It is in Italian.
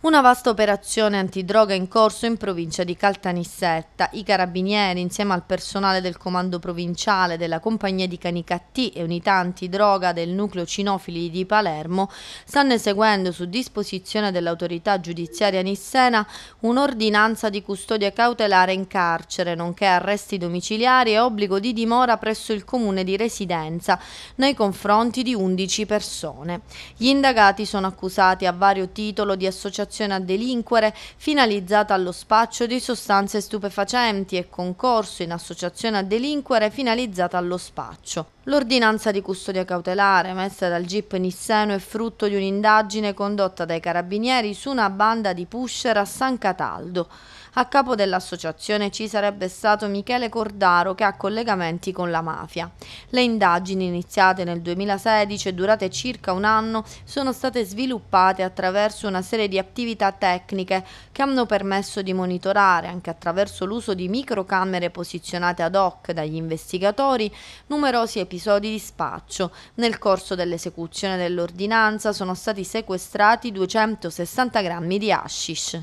Una vasta operazione antidroga in corso in provincia di Caltanissetta. I carabinieri, insieme al personale del comando provinciale, della compagnia di Canicattì e unità antidroga del nucleo Cinofili di Palermo, stanno eseguendo su disposizione dell'autorità giudiziaria nissena un'ordinanza di custodia cautelare in carcere, nonché arresti domiciliari e obbligo di dimora presso il comune di residenza nei confronti di 11 persone. Gli indagati sono accusati a vario titolo di associazione associazione a delinquere finalizzata allo spaccio di sostanze stupefacenti e concorso in associazione a delinquere finalizzata allo spaccio. L'ordinanza di custodia cautelare emessa dal GIP Nisseno è frutto di un'indagine condotta dai carabinieri su una banda di pusher a San Cataldo. A capo dell'associazione ci sarebbe stato Michele Cordaro che ha collegamenti con la mafia. Le indagini iniziate nel 2016 e durate circa un anno sono state sviluppate attraverso una serie di attività tecniche che hanno permesso di monitorare, anche attraverso l'uso di microcamere posizionate ad hoc dagli investigatori, numerosi episodi di spaccio. Nel corso dell'esecuzione dell'ordinanza sono stati sequestrati 260 grammi di hashish.